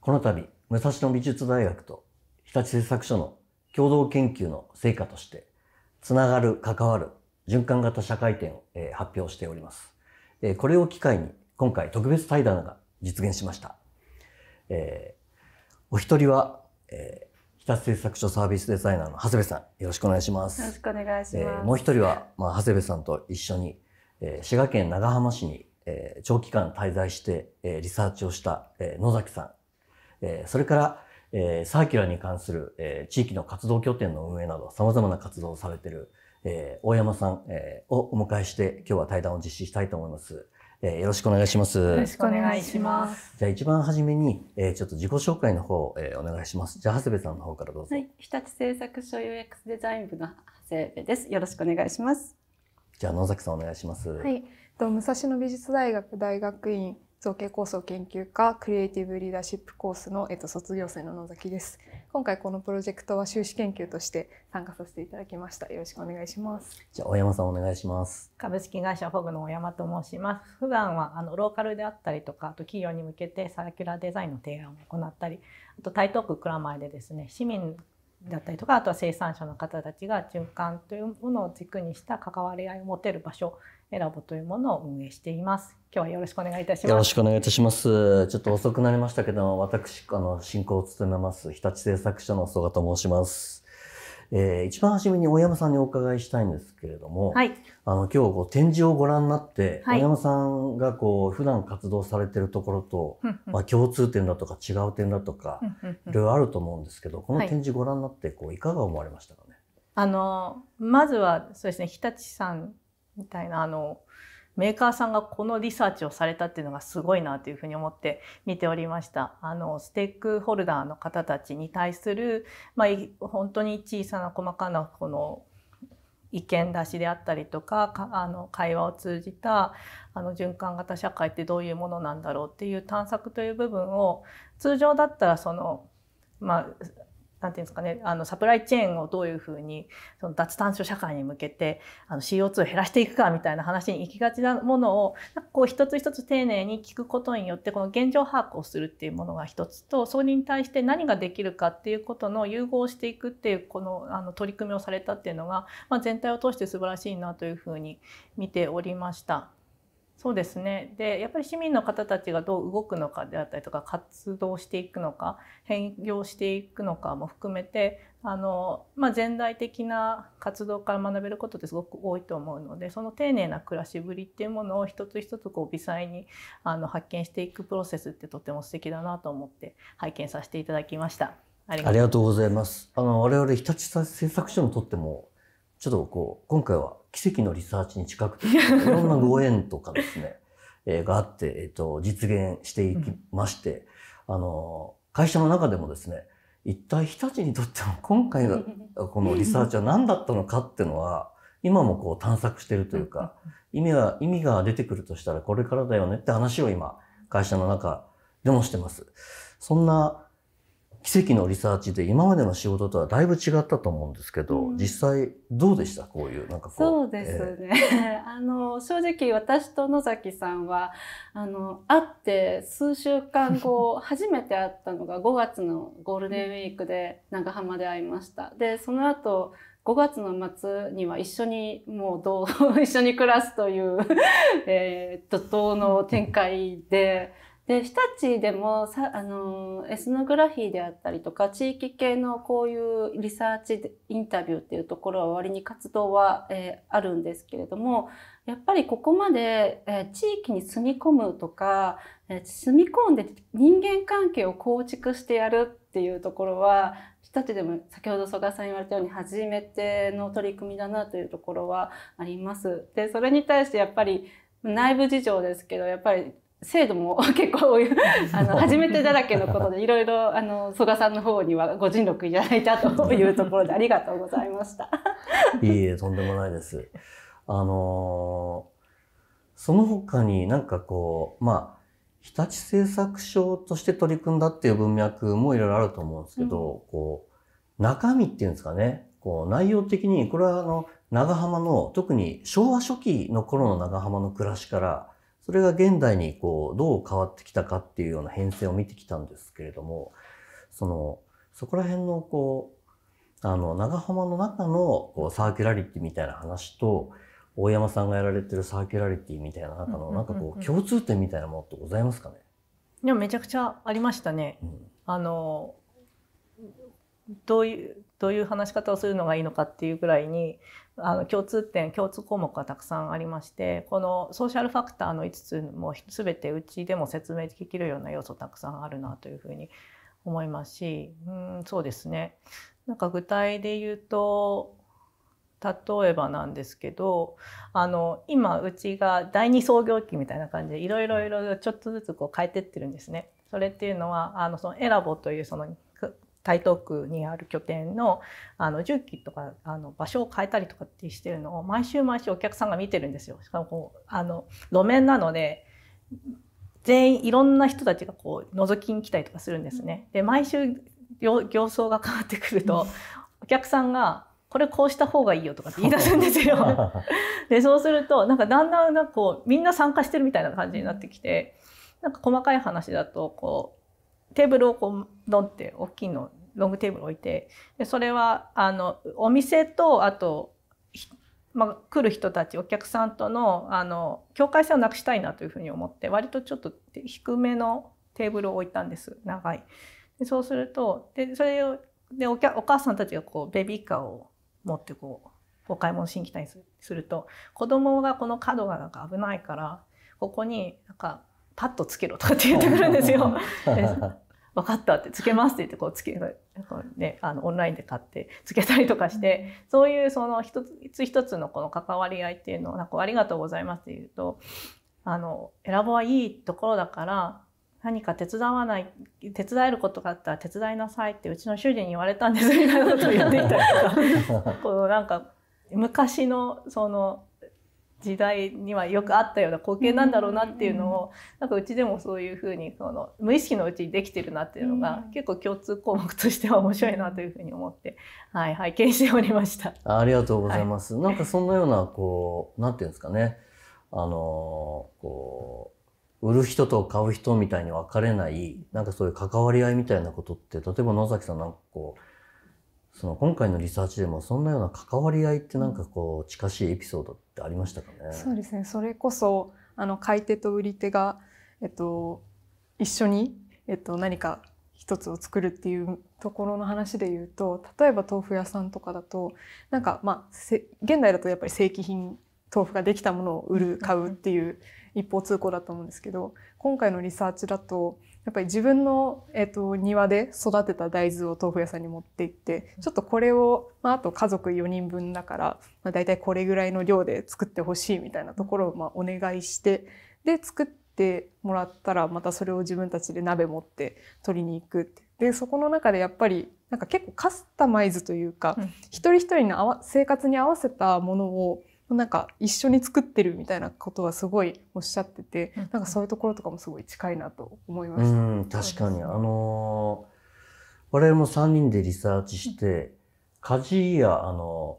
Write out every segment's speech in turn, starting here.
この度、武蔵野美術大学と日立製作所の共同研究の成果として、つながる、関わる、循環型社会展を、え発表しております。えこれを機会に、今回特別対談が実現しました。えー、お一人は、えー、日立製作所サービスデザイナーの長谷部さん、よろしくお願いします。よろしくお願いします。えー、もう一人は、まあ、長谷部さんと一緒に、えー、滋賀県長浜市に、えー、長期間滞在して、えー、リサーチをした、えー、野崎さん、えー、それから、えー、サーキュラーに関する、えー、地域の活動拠点の運営など様々な活動をされている、えー、大山さん、えー、をお迎えして今日は対談を実施したいと思います。えー、よろしくお願いします。よろしくお願いします。じゃあ一番初めに、えー、ちょっと自己紹介の方、えー、お願いします。じゃあ長谷部さんの方からどうぞ。はい、日立製作所予約デザイン部の長谷部です。よろしくお願いします。じゃあ野崎さんお願いします。はい、と武蔵野美術大学大学院造形構想研究科クリエイティブリーダーシップコースの、えっと、卒業生の野崎です。今回このプロジェクトは修士研究として参加させていただきました。よろしくお願いします。じゃ大山さんお願いします。株式会社フォグの大山と申します。普段はあのローカルであったりとか、あと企業に向けてサーキュラーデザインの提案を行ったり、あと台東区蔵前でですね、市民だったりとかあとは生産者の方たちが循環というものを軸にした関わり合いを持てる場所ラボというものを運営しています。今日はよろしくお願いいたします。よろしくお願いいたします。ちょっと遅くなりましたけど、私、あの、進行を務めます、日立製作所の曽我と申します。えー、一番初めに大山さんにお伺いしたいんですけれども、はい、あの今日こう展示をご覧になって、はい、大山さんがこう普段活動されてるところと、まあ、共通点だとか違う点だとかいろいろあると思うんですけどこの展示ご覧になってこういかが思われましたかね、はい、あのまずはそうですね日立さんみたいなあのメーカーさんがこのリサーチをされたっていうのがすごいなというふうに思って見ておりました。あのステークホルダーの方たちに対する、まあ、本当に小さな細かなこの意見出しであったりとかあの会話を通じたあの循環型社会ってどういうものなんだろうっていう探索という部分を通常だったらそのまあなんていうんですかね、あの、サプライチェーンをどういうふうに、その脱炭素社会に向けて、あの、CO2 を減らしていくかみたいな話に行きがちなものを、なんかこう一つ一つ丁寧に聞くことによって、この現状把握をするっていうものが一つと、それに対して何ができるかっていうことの融合していくっていう、この、あの、取り組みをされたっていうのが、まあ、全体を通して素晴らしいなというふうに見ておりました。そうですねでやっぱり市民の方たちがどう動くのかであったりとか活動していくのか変容していくのかも含めてあの、まあ、全体的な活動から学べることってすごく多いと思うのでその丁寧な暮らしぶりっていうものを一つ一つこう微細にあの発見していくプロセスってとても素敵だなと思って拝見させていただきました。ありがとうございます。あの我々日立製作所にとってもちょっとこう今回は奇跡のリサーチに近くて、いろんなご縁とかですね、えー、があって、えっ、ー、と、実現していきまして、うん、あの、会社の中でもですね、一体日立にとっても今回の このリサーチは何だったのかっていうのは、今もこう探索してるというか、意味が、意味が出てくるとしたらこれからだよねって話を今、会社の中でもしてます。そんな奇跡のリサーチで今までの仕事とはだいぶ違ったと思うんですけど、うん、実際どうでしたこういうなんかそうですね、えー、あの正直私と野崎さんはあの会って数週間後 初めて会ったのが5月のゴールデンウィークで長浜で会いました。でその後5月の末には一緒にもうどう 一緒に暮らすというえー、怒涛の展開で。で日立でもさあのエスノグラフィーであったりとか地域系のこういうリサーチインタビューっていうところは割に活動は、えー、あるんですけれどもやっぱりここまで、えー、地域に住み込むとか、えー、住み込んで人間関係を構築してやるっていうところは日立でも先ほど曽我さん言われたように初めての取り組みだなというところはあります。でそれに対してやっぱり内部事情ですけどやっぱり制度も結構 あの初めてだらけのことでいろいろあの曽我さんの方にはご尽力いただいたというところでありがとうございました。いいえとんでもないです。あのその他になんかこうまあ日立製作所として取り組んだっていう文脈もいろいろあると思うんですけど、うん、こう中身っていうんですかねこう内容的にこれはあの長浜の特に昭和初期の頃の長浜の暮らしからそれが現代にこうどう変わってきたかっていうような変遷を見てきたんですけれどもそのそこら辺のこうあの長浜の中のこうサーキュラリティみたいな話と大山さんがやられてるサーキュラリティみたいな中のなんかこう共通点みたいなものってございますかねいやめちゃくちゃありましたね。うん、あのどういうどういう話し方をするのがいいのかっていうぐらいにあの共通点共通項目がたくさんありましてこのソーシャルファクターの5つも全てうちでも説明できるような要素たくさんあるなというふうに思いますしうんそうですねなんか具体で言うと例えばなんですけどあの今うちが第二創業期みたいな感じでいろいろいろちょっとずつこう変えてってるんですね。それっていうのはあのそのエラボというその台東区にある拠点のあの重機とかあの場所を変えたりとかってしてるのを毎週毎週お客さんが見てるんですよ。しかもこうあの路面なので全員いろんな人たちがこう覗きに来たりとかするんですね。で毎週行相が変わってくるとお客さんがこれこうした方がいいよとかって 言い出すんですよ。でそうするとなんかだんだんなんかこうみんな参加してるみたいな感じになってきてなんか細かい話だとこうテーブルをこうドンって大きいのロングテーブル置いてでそれはあのお店とあと、まあ、来る人たちお客さんとのあの境界線をなくしたいなというふうに思って割とちょっと低めのテーブルを置いたんです長い。でそうするとでそれでお母さんたちがこうベビーカーを持ってこうお買い物しに来たりすると子供がこの角がなんか危ないからここになんかパッとつけろとかって言ってくるんですよ。分かったってつけますって言ってこうつけねあのオンラインで買ってつけたりとかして、うん、そういうその一つ一つのこの関わり合いっていうのをなんかありがとうございますって言うとあの選ぼはいいところだから何か手伝わない手伝えることがあったら手伝いなさいってうちの主人に言われたんですみたいなことを言っていたりとか こうなんか昔のその時代にはよくあったような光景なんだろうなっていうのを、なんかうちでもそういうふうにその無意識のうちにできてるなっていうのが、結構共通項目としては面白いなというふうに思って、はい、拝見しておりました。ありがとうございます。はい、なんかそんなようなこうなんていうんですかねあのこう売る人と買う人みたいに分かれないなんかそういう関わり合いみたいなことって例えば野崎さんなんかこうその今回のリサーチでもそんなような関わり合いってなんかこう近しいエピソードってありましたかね、そうですねそれこそあの買い手と売り手が、えっと、一緒に、えっと、何か一つを作るっていうところの話で言うと例えば豆腐屋さんとかだとなんかまあ現代だとやっぱり正規品豆腐ができたものを売る買うっていう一方通行だと思うんですけど今回のリサーチだとやっぱり自分の、えっと、庭で育てた大豆を豆腐屋さんに持って行ってちょっとこれを、まあ、あと家族4人分だから、まあ、大体これぐらいの量で作ってほしいみたいなところをまあお願いしてで作ってもらったらまたそれを自分たちで鍋持って取りに行くって。でそこの中でやっぱりなんか結構カスタマイズというか、うん、一人一人の生活に合わせたものをなんか一緒に作ってるみたいなことはすごいおっしゃってて、うん、なんかそういうところとかもすごい近いなと思いました。うん、確かに、あのー、我々も3人でリサーチして、鍛冶屋、あの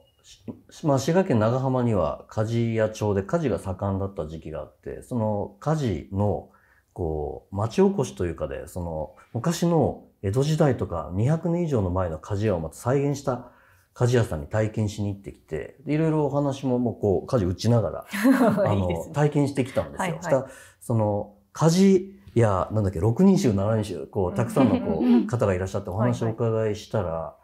ー、まあ、滋賀県長浜には鍛冶屋町で鍛冶が盛んだった時期があって、その鍛冶の、こう、町おこしというかで、その、昔の江戸時代とか200年以上の前の鍛冶屋をまた再現した鍛冶屋さんに体験しに行ってきて、いろいろお話ももうこう、鍛冶打ちながら、あのいい、ね、体験してきたんですよ。はいはい、したその、鍛冶屋、なんだっけ、6人衆、7人衆、こう、たくさんのこう、方がいらっしゃってお話をお伺いしたら、はいは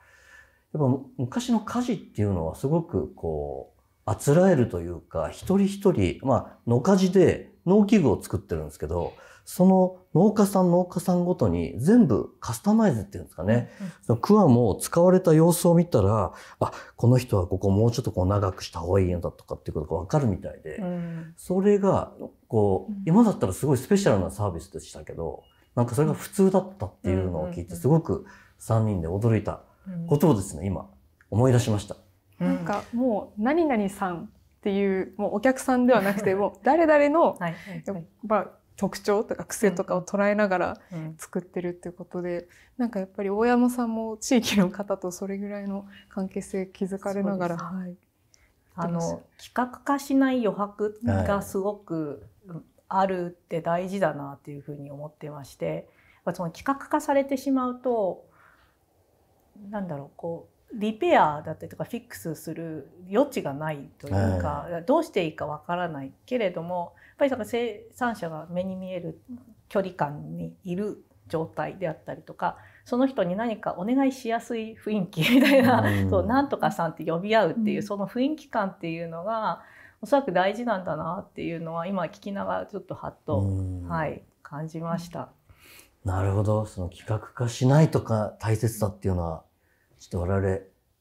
い、やっぱ昔の家事っていうのはすごくこう、あつらえるというか、一人一人、まあ、野鍛冶で農機具を作ってるんですけど、その農家さん農家さんごとに全部カスタマイズっていうんですかね、うん、そのクワも使われた様子を見たらあこの人はここもうちょっとこう長くした方がいいんだとかっていうことが分かるみたいで、うん、それがこう今だったらすごいスペシャルなサービスでしたけどなんかそれが普通だったっていうのを聞いてすごく3人で驚いたことをですね今思い出しました。なんかもう何々さんっていうもうお客さんではなくてもう誰々の、はい、やっぱ特徴とか癖とかを捉えながら作ってるっていうことで、うん、なんかやっぱり大山さんも地域の方とそれぐらいの関係性気づかれながら、はい、あの企画化しない余白がすごくあるって大事だなっていうふうに思ってまして、はい、その企画化されてしまうとなんだろうこうリペアだったりとかフィックスする余地がないというか、どうしていいかわからないけれどもやっぱりその生産者が目に見える距離感にいる状態であったりとかその人に何かお願いしやすい雰囲気みたいな、うん、そうなんとかさんって呼び合うっていう、その雰囲気感っていうのがおそらく大事なんだなっていうのは今聞きながらちょっとはっと、はい、感じました。なるほどその企画化しないとか大切だっていうのはちょっと我々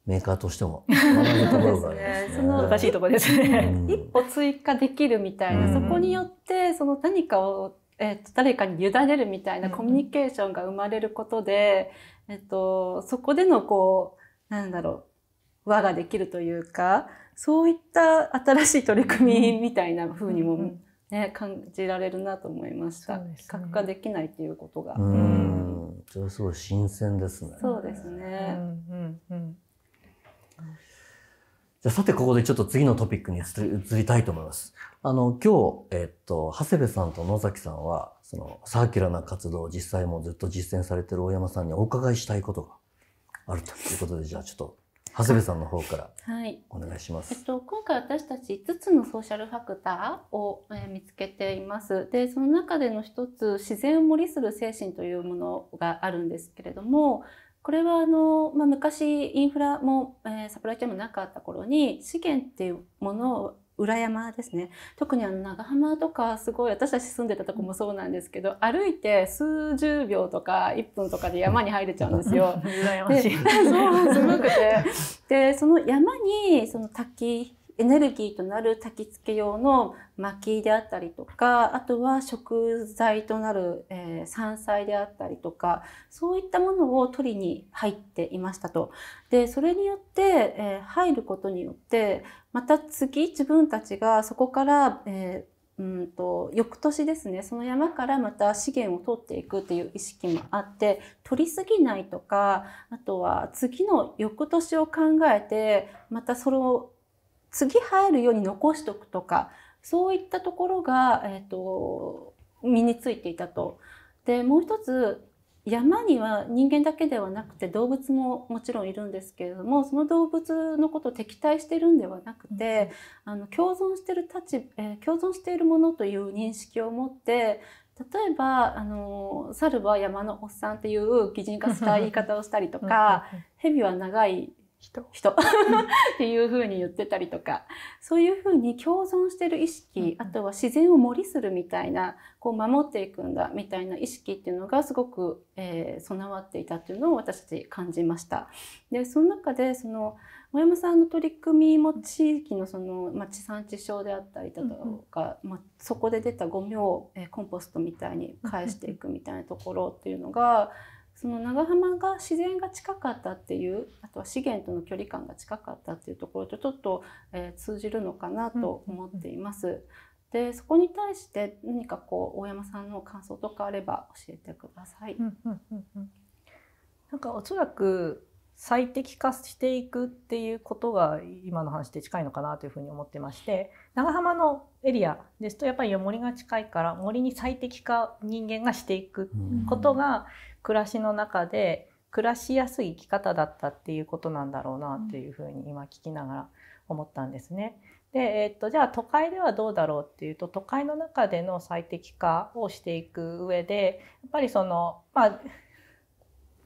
メーカーとしても学ぶところがありますね。難しいところですね。一歩追加できるみたいな、そこによってその何かをえーと、誰かに委ねるみたいなコミュニケーションが生まれることで、えーと、とそこでのこうなんだろう輪ができるというかそういった新しい取り組みみたいな風にもね、感じられるなと思いました。ね、画化できないっていうことが。うん、すごい新鮮ですね。そうですね。うん、うん、じゃさてここでちょっと次のトピックに移りたいと思います。あの今日えっと長谷部さんと野崎さんはそのサーキュラーな活動を実際もずっと実践されてる大山さんにお伺いしたいことがあるということでじゃあちょっと長谷部さんの方からお願いします。はい、えっと、今回私たち5つのソーシャルファクターを、えー、見つけています。で、その中での一つ、自然をもりする精神というものがあるんですけれども、これはあの、まあ、昔インフラも、えー、サプライチェーンもなかった頃に資源っていうものを裏山ですね特にあの長浜とかすごい私たち住んでたとこもそうなんですけど歩いて数十秒とか1分とかで山に入れちゃうんですよ。羨ましい。そうすごくてでその山にその滝エネルギーとなる焚き付け用の薪であったりとかあとは食材となる、えー、山菜であったりとかそういったものを取りに入っていましたと。でそれによって、えー、入ることによってまた次自分たちがそこから、えー、うんと翌年ですねその山からまた資源を取っていくっていう意識もあって取りすぎないとかあとは次の翌年を考えてまたそれを次えるように残しておくとかそういったところが、えーと、身についていたと。でもう一つ山には人間だけではなくて動物ももちろんいるんですけれどもその動物のことを敵対してるんではなくて、うん、あの共存してる立えー、共存しているものという認識を持って例えばあの猿は山のおっさんっていう擬人化した言い方をしたりとか蛇は長い人人 っていうふうに言ってたりとかそういうふうに共存してる意識、あとは自然を森するみたいなこう守っていくんだみたいな意識っていうのがすごく、えー、備わっていたっていうのを私たち感じました。でその中でその大山さんの取り組みも地域のその、まあ、地産地消であったりだとか、うんうん、まあ、そこで出たゴミを、えー、コンポストみたいに返していくみたいなところっていうのが。うんうんその長浜が自然が近かったっていうあとは資源との距離感が近かったっていうところとちょっと、えー、通じるのかなと思っています。うんうんうんでそこに対して何かこう大山さんの感想とかあれば教えてください。うんうんうんなんかおそらく最適化していくっていうことが今の話で近いのかなというふうに思ってまして長浜のエリアですとやっぱり森が近いから森に最適化人間がしていくことが暮らしの中で暮らしやすい生き方だったっていうことなんだろうなっていうふうに今聞きながら思ったんですね。で、えー、っとじゃあ都会ではどうだろうっていうと都会の中での最適化をしていく上でやっぱりそのまあ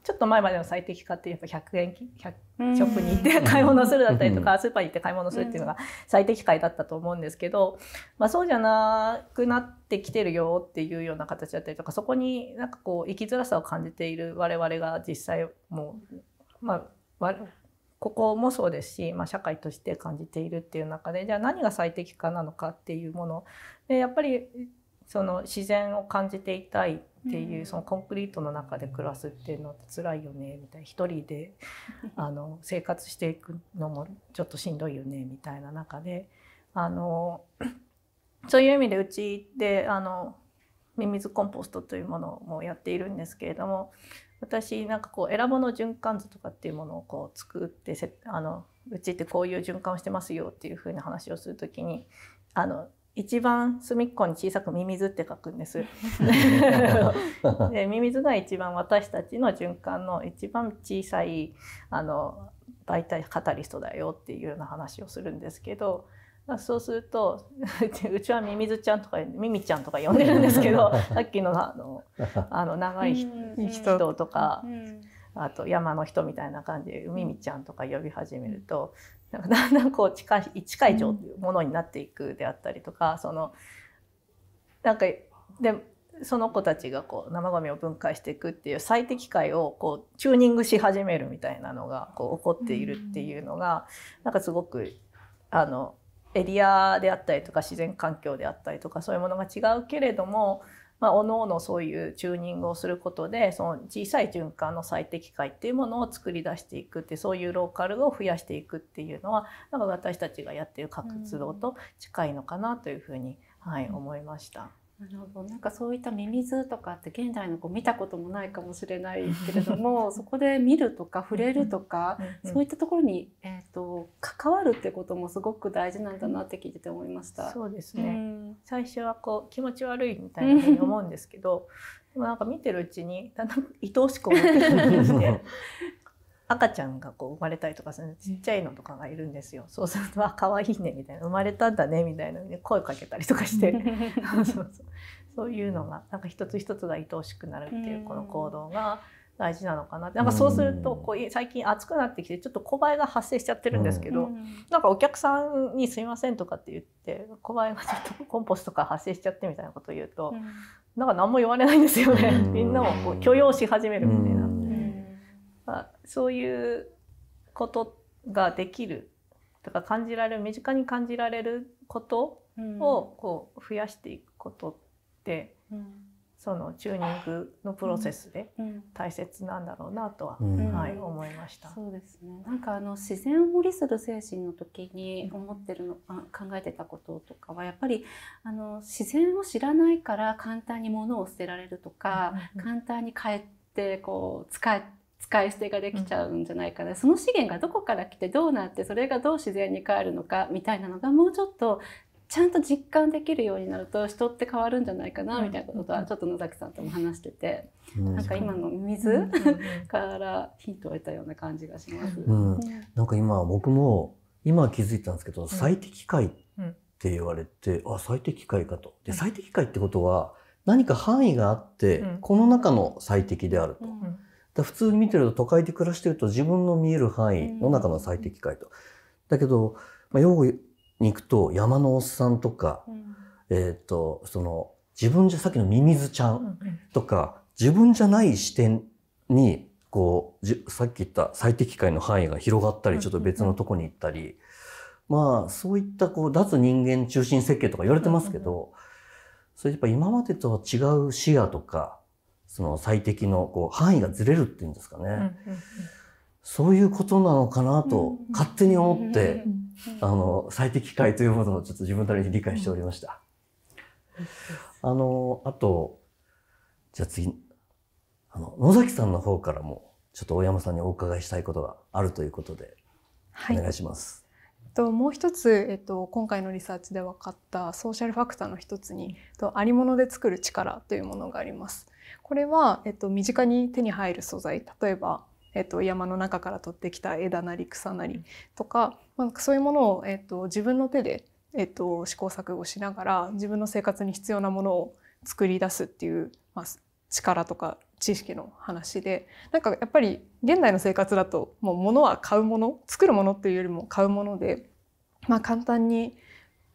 ちょっと前までの最適化ってやっぱ100円100ショップに行って買い物するだったりとか、スーパーに行って買い物するっていうのが最適解だったと思うんですけど、まあ、そうじゃなくなってきてるよっていうような形だったりとかそこになんかこう生きづらさを感じている我々が実際もう、まあ、ここもそうですし、まあ、社会として感じているっていう中でじゃあ何が最適化なのかっていうものでやっぱりその自然を感じていたいっていう、うん、そのコンクリートの中で暮らすっていうのって辛いよねみたいな一人で あの生活していくのもちょっとしんどいよねみたいな中であの そういう意味でうちであのミミズコンポストというものもやっているんですけれども私なんかこう選ぼの循環図とかっていうものをこう作ってあのうちってこういう循環をしてますよっていうふうな話をするときにあの一番隅っこに小さくミミズって書くんです。でミミズが一番私たちの循環の一番小さいあの媒体カタリストだよっていうような話をするんですけど。そうすると うちはミミズちゃんとかミミちゃんとか呼んでるんですけど さっきのあのあの長い人とか、あと山の人みたいな感じでミミちゃんとか呼び始めると、なんかだんだんこう近い近い情というものになっていくであったりとか、うん、そのなんかでその子たちがこう生ゴミを分解していくっていう最適解をこうチューニングし始めるみたいなのがこう起こっているっていうのが、うん、なんかすごくあのエリアであったりとか自然環境であったりとかそういうものが違うけれどもまあ、おのおのそういうチューニングをすることでその小さい循環の最適解っていうものを作り出していくってそういうローカルを増やしていくっていうのはなんか私たちがやってる活動と近いのかなというふうに、はい、思いました。なるほどなんかそういったミミズとかって現代の子見たこともないかもしれないけれども そこで見るとか触れるとかそういったところに、えーと、関わるってこともすごく大事なんだなって聞いてて思いました。そうですね、最初はこう気持ち悪いみたいなふうに思うんですけどでもなんか見てるうちにだんだん愛おしく思ってきて 赤ちゃんがこう生まれたりとかするちっちゃいのとかがいるんですよ。そうすると「あ可愛いね」みたいな「生まれたんだね」みたいなね声かけたりとかして そうそうそういうのがなんか一つ一つが愛おしくなるっていうこの行動が大事なのかななんかそうするとこう最近暑くなってきてちょっと小映えが発生しちゃってるんですけど、うなんかお客さんに「すいません」とかって言って小映えがちょっとコンポストから発生しちゃってみたいなことを言うと、うなんか何も言われないんですよね。みんなをこう許容し始めるみたいな。まそういうことができるとか感じられる身近に感じられることをこう増やしていくことって、うん、そのチューニングのプロセスで大切なんだろうなとは、うん、はい、思いました。そうですね。なんかあの自然を無理する精神の時に思ってるの、考えてたこととかはやっぱりあの自然を知らないから簡単に物を捨てられるとか、簡単に帰ってこう使え使い捨てができちゃうんじゃないかな、うん、その資源がどこから来てどうなってそれがどう自然に帰るのかみたいなのがもうちょっとちゃんと実感できるようになると人って変わるんじゃないかなみたいなことはちょっと野崎さんとも話してて、うん、なんか今の水からヒントを得たような感じがします。うん、なんか今僕も今気づいたんですけど最適解って言われて、あ最適解かと。で最適解ってことは何か範囲があって、この中の最適であると。だ普通に見てると都会で暮らしてると自分の見える範囲の中の最適解と。だけど、まあ、養に行くと山のおっさんとか、えっ、ー、と、その自分じゃさっきのミミズちゃんとか、自分じゃない視点にこうさっき言った最適解の範囲が広がったりちょっと別のとこに行ったり、まあそういったこう脱人間中心設計とか言われてますけど、それやっぱ今までとは違う視野とかその最適のこう範囲がずれるっていうんですかね、うんうんうん、そういうことなのかなと勝手に思って、あの最適解というものをちょっと自分なりに理解しておりました。あのあとじゃあ次あの野崎さんの方からもちょっと大山さんにお伺いしたいことがあるということで、はい、お願いします。ともう一つ、えっと、今回のリサーチで分かったソーシャルファクターの一つに、と、ありもので作る力というものがあります。これは、えっと、身近に手に入る素材例えば、えっと、山の中から取ってきた枝なり草なりとか、まあ、そういうものを、えっと、自分の手で、えっと、試行錯誤しながら自分の生活に必要なものを作り出すっていう、まあ、力とか知識の話でなんかやっぱり現代の生活だともう物は買うもの作るものっていうよりも買うもので、まあ、簡単に、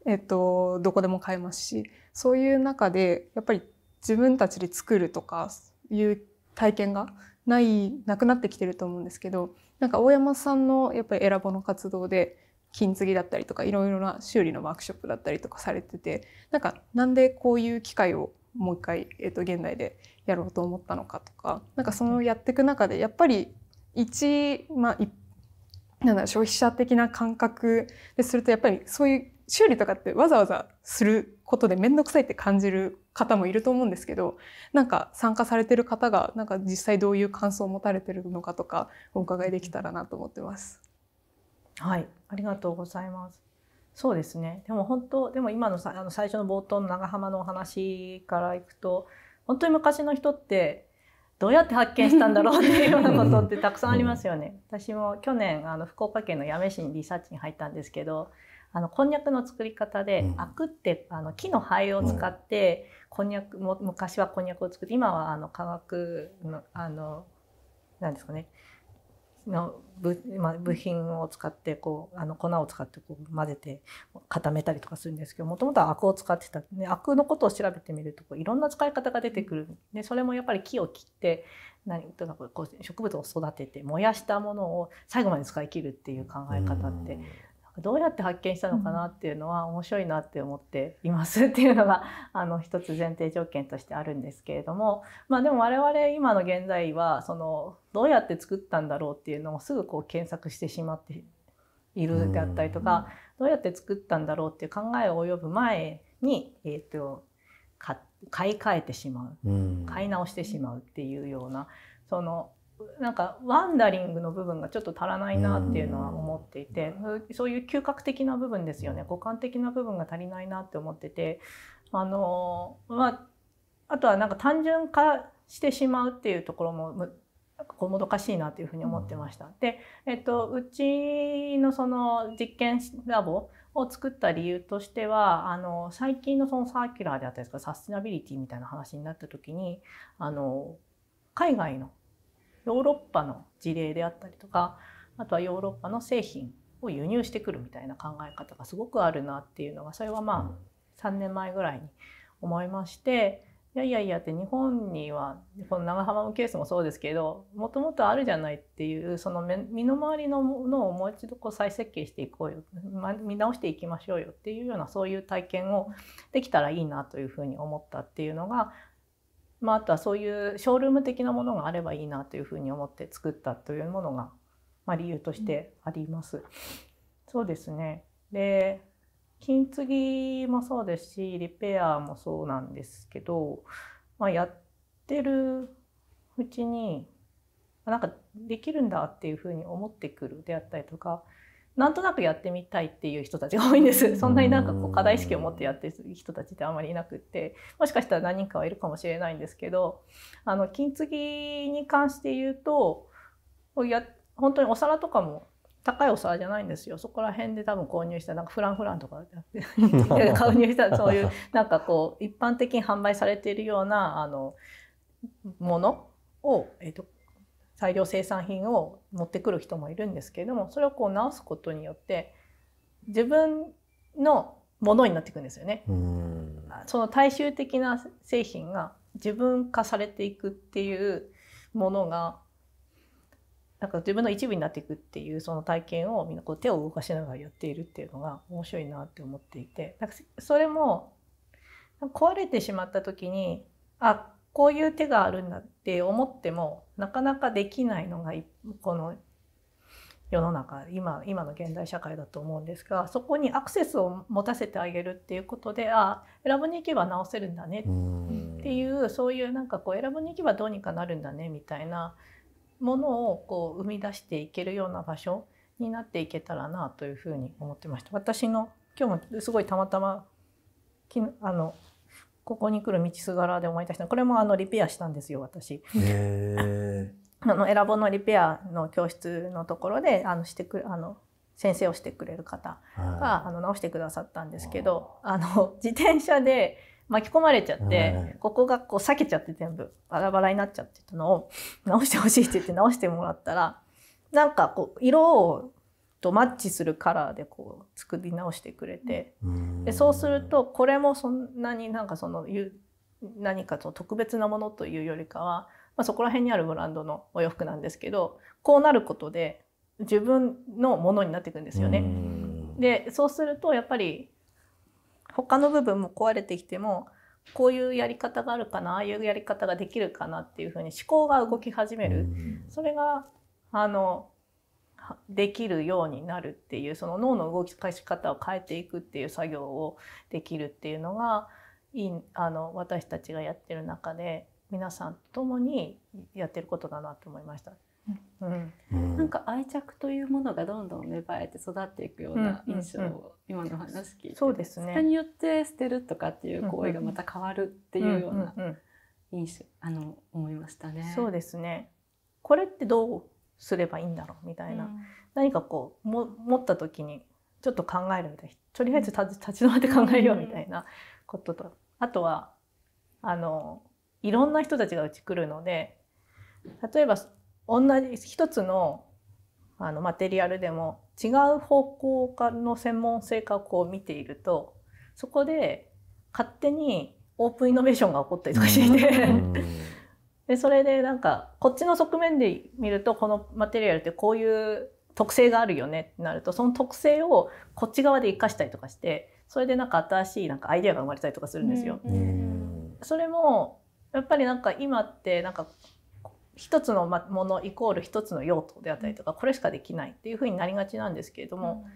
えっと、どこでも買えますしそういう中でやっぱり自分たちで作るとかいう体験がないなくなってきてると思うんですけどなんか大山さんのやっぱりエラボの活動で金継ぎだったりとかいろいろな修理のワークショップだったりとかされててなんかなんでこういう機会をもう一回、えー、と現代でやろうと思ったのかとかなんかそのやっていく中でやっぱり一、まあ、なんだ消費者的な感覚でするとやっぱりそういう修理とかってわざわざすることで面倒くさいって感じる方もいると思うんですけどなんか参加されてる方がなんか実際どういう感想を持たれてるのかとかお伺いできたらなと思ってます。はいありがとうございますそうですねでも本当でも今のさあの最初の冒頭の長浜のお話からいくと本当に昔の人ってどうやって発見したんだろうっていうようなことってたくさんありますよね。私も去年あの福岡県の八女市にリサーチに入ったんですけどあのこんにゃくの作り方で、うん、アクってあの木の灰を使って、うん、こんにゃくも昔はこんにゃくを作って今はあの化学のあのなんですかねの部,、まあ、部品を使ってこうあの粉を使ってこう混ぜて固めたりとかするんですけどもともとはアクを使ってたでアクのことを調べてみるとこういろんな使い方が出てくるでそれもやっぱり木を切って何となくこう植物を育てて燃やしたものを最後まで使い切るっていう考え方ってどうやって発見したのかなっていうのは面白いなって思っています っていうのがあの一つ前提条件としてあるんですけれどもまあでも我々今の現在はそのどうやって作ったんだろうっていうのをすぐこう検索してしまっているであったりとかどうやって作ったんだろうっていう考えを及ぶ前にえっ、と買い替えてしまう買い直してしまうっていうようなそのなんかワンダリングの部分がちょっと足らないなっていうのは思っていてそういう嗅覚的な部分ですよね五感的な部分が足りないなって思っててあのまああとはなんか単純化してしまうっていうところもこもどかしいなというふうに思ってました。で、えっと、うちのその実験ラボを作った理由としてはあの最近のそのサーキュラーであったりとかサステナビリティみたいな話になった時にあの海外のヨーロッパの事例であったりとかあとはヨーロッパの製品を輸入してくるみたいな考え方がすごくあるなっていうのがそれはまあ3年前ぐらいに思いましていやいやいやって日本にはこの長浜のケースもそうですけどもともとあるじゃないっていうその身の回りのものをもう一度こう再設計していこうよ見直していきましょうよっていうようなそういう体験をできたらいいなというふうに思ったっていうのがまあ、あとはそういうショールーム的なものがあればいいなというふうに思って作ったというものが、まあ、理由としてあります。うん、そうですねで金継ぎもそうですしリペアもそうなんですけど、まあ、やってるうちになんかできるんだっていうふうに思ってくるであったりとかなんとなくやってみたいっていう人たちが多いんですそんなになんかこう課題意識を持ってやってる人たちってあんまりいなくってもしかしたら何人かはいるかもしれないんですけどあの金継ぎに関して言うとや本当にお皿とかも高いお皿じゃないんですよそこら辺で多分購入したなんかフランフランとか購入 したそういうなんかこう一般的に販売されているようなあのものを、えーと大量生産品を持ってくる人もいるんですけれどもそれをこう直すことによって自分のものになっていくんですよね。その大衆的な製品が自分化されていくっていうものがなんか自分の一部になっていくっていうその体験をみんなこう手を動かしながらやっているっていうのが面白いなって思っていてなんかそれも壊れてしまった時にあこういう手があるんだって思ってもなかなかできないのがこの世の中今今の現代社会だと思うんですがそこにアクセスを持たせてあげるっていうことであ選ぶに行けば直せるんだねっていうそういうなんかこう選ぶに行けばどうにかなるんだねみたいなものをこう生み出していけるような場所になっていけたらなというふうに思ってました。私の今日もすごいたまたまあのここに来る道すがらで思い出したこれもあのリペアしたんですよ私。へ あのエラボのリペアの教室のところであのしてくあの先生をしてくれる方が、あの直してくださったんですけどあの自転車で巻き込まれちゃって、ここがこう裂けちゃって全部バラバラになっちゃってたのを直してほしいって言って直してもらったらなんかこう色をとマッチするカラーでこう作り直してくれてでそうするとこれもそんなになんかその何かと特別なものというよりかは、まあ、そこら辺にあるブランドのお洋服なんですけどこうなることで自分のものになっていくんですよね。でそうするとやっぱり他の部分も壊れてきてもこういうやり方があるかなああいうやり方ができるかなっていうふうに思考が動き始める、それがあのできるようになるっていうその脳の動かし方を変えていくっていう作業をできるっていうのがいいあの私たちがやってる中で皆さんと共にやってることだなと思いました。うんなんか愛着というものがどんどん芽生えて育っていくような印象を今の話聞いて、うんうん、そうですねそによって捨てるとかっていう行為がまた変わるっていうような印象、あの思いましたね。そうですねこれってどうすればいいんだろうみたいな、うん、何かこうも持った時にちょっと考えるみたいなとりあえず 立ち止まって考えようみたいなことと、あとはあのいろんな人たちがうち来るので例えば同じ一つのあのマテリアルでも違う方向かの専門性格を見ているとそこで勝手にオープンイノベーションが起こったりとかしていて でそれでなんかこっちの側面で見るとこのマテリアルってこういう特性があるよねってなるとその特性をこっち側で生かしたりとかしてそれでなんか新しいなんかアイデアが生まれたりとかするんですよ。それもやっぱりなんか今ってなんか一つのものイコール一つの用途であったりとかこれしかできないっていうふうになりがちなんですけれども、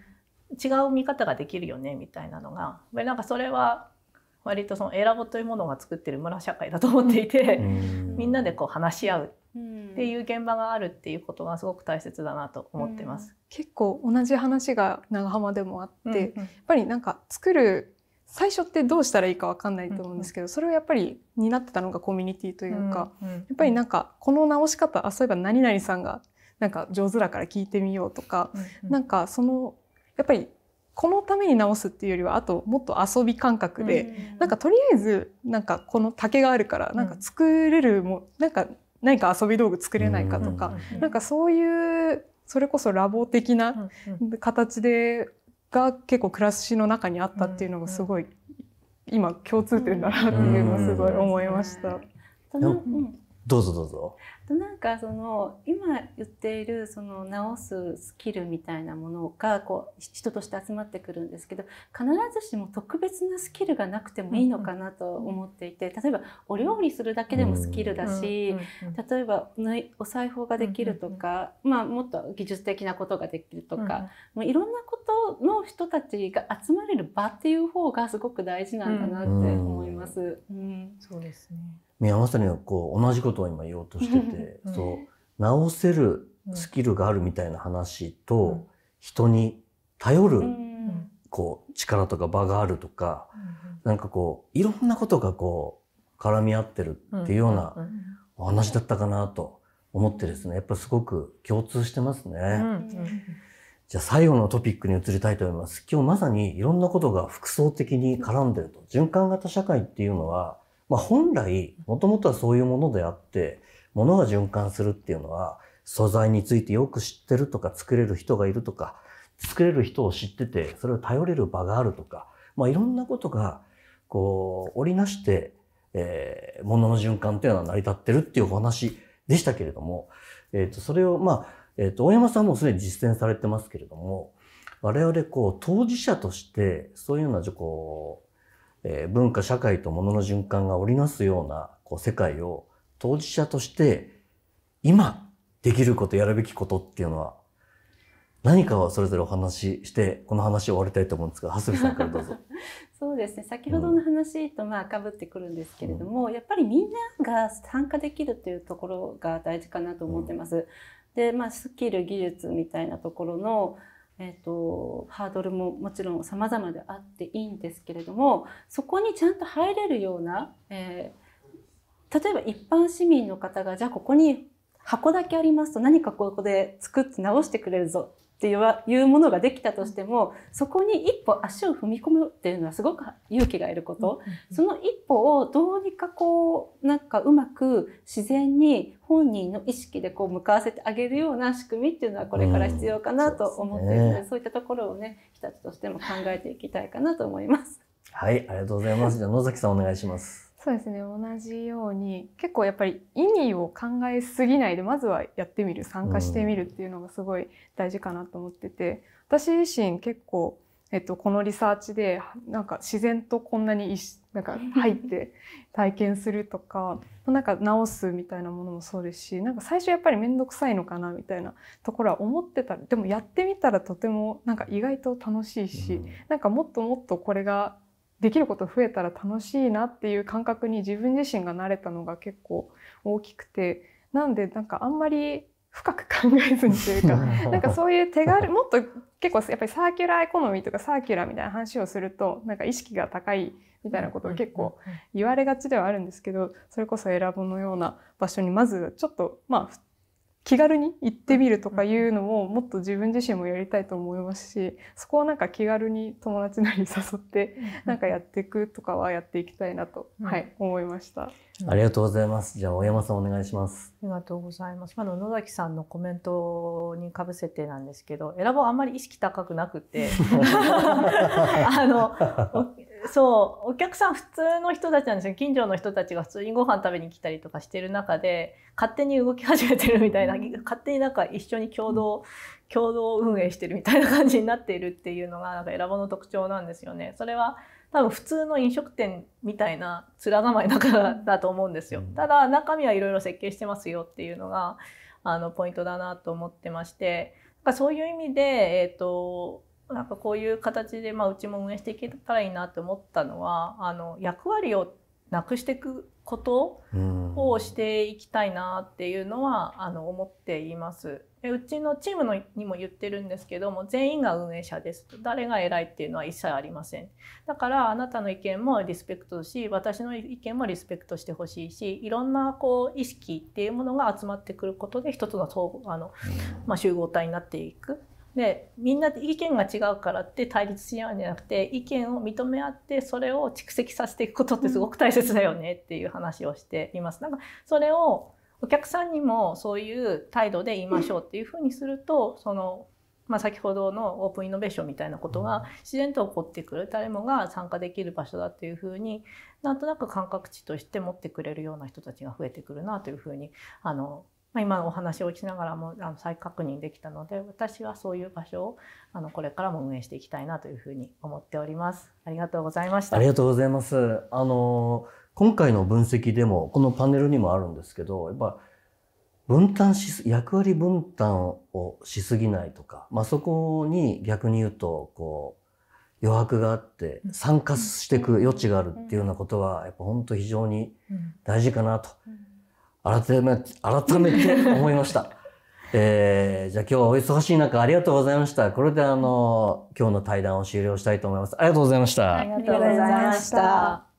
違う見方ができるよねみたいなのがなんかそれは割とそのエラボというものが作ってる村社会だと思っていて、みんなでこう話し合うっていう現場があるっていうことがすごく大切だなと思ってます。結構同じ話が長浜でもあって、うんうん、やっぱりなんか作る最初ってどうしたらいいか分かんないと思うんですけど、それをやっぱり担ってたのがコミュニティというか、やっぱりなんかこの直し方あそういえば何々さんがなんか上手だから聞いてみようとか、うなんかそのやっぱりこのために直すっていうよりはあともっと遊び感覚で、うん、なんかとりあえずなんかこの竹があるからなんか作れるも、うん、なんか何か遊び道具作れないかとか、うん、なんかそういうそれこそラボ的な形でが結構暮らしの中にあったっていうのがすごい今共通点だなっていうのをすごい思いました。うんうんどうぞどうぞ。となんかその今言っているその直すスキルみたいなものがこう人として集まってくるんですけど必ずしも特別なスキルがなくてもいいのかなと思っていて例えばお料理するだけでもスキルだし例えばお裁縫ができるとかまあもっと技術的なことができるとかもういろんなことの人たちが集まれる場っていう方がすごく大事なんだなって思います。うん、そうですね宮本さんにこう同じことを今言おうとしてて、うん、そう直せるスキルがあるみたいな話と、うん、人に頼る、うん、こう力とか場があるとか、うん、なんかこういろんなことがこう絡み合ってるっていうようなお話だったかなと思ってですねやっぱすごく共通してますね。じゃあ最後のトピックに移りたいと思います。今日まさにいろんなことが複層的に絡んでると。循環型社会っていうのは、まあ、本来、もともとはそういうものであって、物が循環するっていうのは、素材についてよく知ってるとか、作れる人がいるとか、作れる人を知ってて、それを頼れる場があるとか、まあ、いろんなことが、こう、織りなして、えー、物の循環というのは成り立ってるっていうお話でしたけれども、えっ、ー、と、それを、まあ、えっ、ー、と、大山さんもすでに実践されてますけれども、我々、こう、当事者として、そういうような、こう、えー、文化社会と物の循環が織りなすようなこう世界を当事者として今できることやるべきことっていうのは何かをそれぞれお話ししてこの話を終わりたいと思うんですが蓮見さんからどうぞ。そうですね先ほどの話とまあかぶってくるんですけれども、うん、やっぱりみんなが参加できるというところが大事かなと思ってます。うん、でまあスキル技術みたいなところのえーと、ハードルももちろん様々であっていいんですけれどもそこにちゃんと入れるような、えー、例えば一般市民の方がじゃあここに箱だけありますと何かここで作って直してくれるぞっていういうものができたとしてもそこに一歩足を踏み込むっていうのはすごく勇気がいること、その一歩をどうにかこうなんかうまく自然に本人の意識でこう向かわせてあげるような仕組みっていうのはこれから必要かなと思っているので,、そういったところをね一つとしても考えていきたいかなと思います。はい、ありがとうございます。じゃあ野崎さんお願いします。そうですね同じように結構やっぱり意味を考えすぎないでまずはやってみる参加してみるっていうのがすごい大事かなと思ってて、私自身結構、えっと、このリサーチでなんか自然とこんなになんか入って 体験するとかなんか直すみたいなものもそうですしなんか最初やっぱり面倒くさいのかなみたいなところは思ってたでもやってみたらとてもなんか意外と楽しいし、うん、なんかもっともっとこれができること増えたら楽しいなっていう感覚に自分自身が慣れたのが結構大きくてなんでなんかあんまり深く考えずにというか なんかそういう手軽もっと結構やっぱりサーキュラーエコノミーとかサーキュラーみたいな話をするとなんか意識が高いみたいなことを結構言われがちではあるんですけどそれこそ選ぶのような場所にまずちょっとまあ気軽に行ってみるとかいうのももっと自分自身もやりたいと思いますしそこはなんか気軽に友達なり誘ってなんかやっていくとかはやっていきたいなと、はい、思いました。ありがとうございます。じゃあ大山さんお願いします。ありがとうございます。あの野崎さんのコメントにかぶせてなんですけど、選ぼうあんまり意識高くなくて、あのそうお客さん普通の人たちなんですよ近所の人たちが普通にご飯食べに来たりとかしてる中で勝手に動き始めてるみたいな、うん、勝手になんか一緒に共同共同運営してるみたいな感じになっているっていうのがなんか選ラの特徴なんですよね。それは多分普通の飲食店みたいな面構えだからだと思うんですよ。ただ中身はいろいろ設計してますよっていうのがあのポイントだなと思ってまして。なんかそういう意味で、えーとなんかこういう形で、まあ、うちも運営していけたらいいなって思ったのはあの役割をなくしていくことをしていきたいなっていうのはあの思っています。でうちのチームのにも言ってるんですけども全員が運営者です誰が偉いっていうのは一切ありませんだからあなたの意見もリスペクトし私の意見もリスペクトしてほしいしいろんなこう意識っていうものが集まってくることで一つのあの、まあ、集合体になっていくでみんな意見が違うからって対立し合うんじゃなくて意見を認め合ってそれを蓄積させていくことってすごく大切だよねっていう話をしています。なんかそれをお客さんにもそういう態度で言いましょうっていうふうにするとその、まあ、先ほどのオープンイノベーションみたいなことが自然と起こってくる誰もが参加できる場所だっていうふうになんとなく感覚値として持ってくれるような人たちが増えてくるなというふうにあのまあ、今お話をしながらもあの再確認できたので私はそういう場所をあのこれからも運営していきたいなというふうに思っております。ありがとうございました。ありがとうございます。あの今回の分析でもこのパネルにもあるんですけどやっぱ分担し役割分担をしすぎないとか、まあ、そこに逆に言うとこう余白があって参加していく余地があるっていうようなことはやっぱ本当非常に大事かなと。うんうん改め改めて思いました。えー、じゃあ今日はお忙しい中ありがとうございました。これであの今日の対談を終了したいと思います。ありがとうございました。ありがとうございました。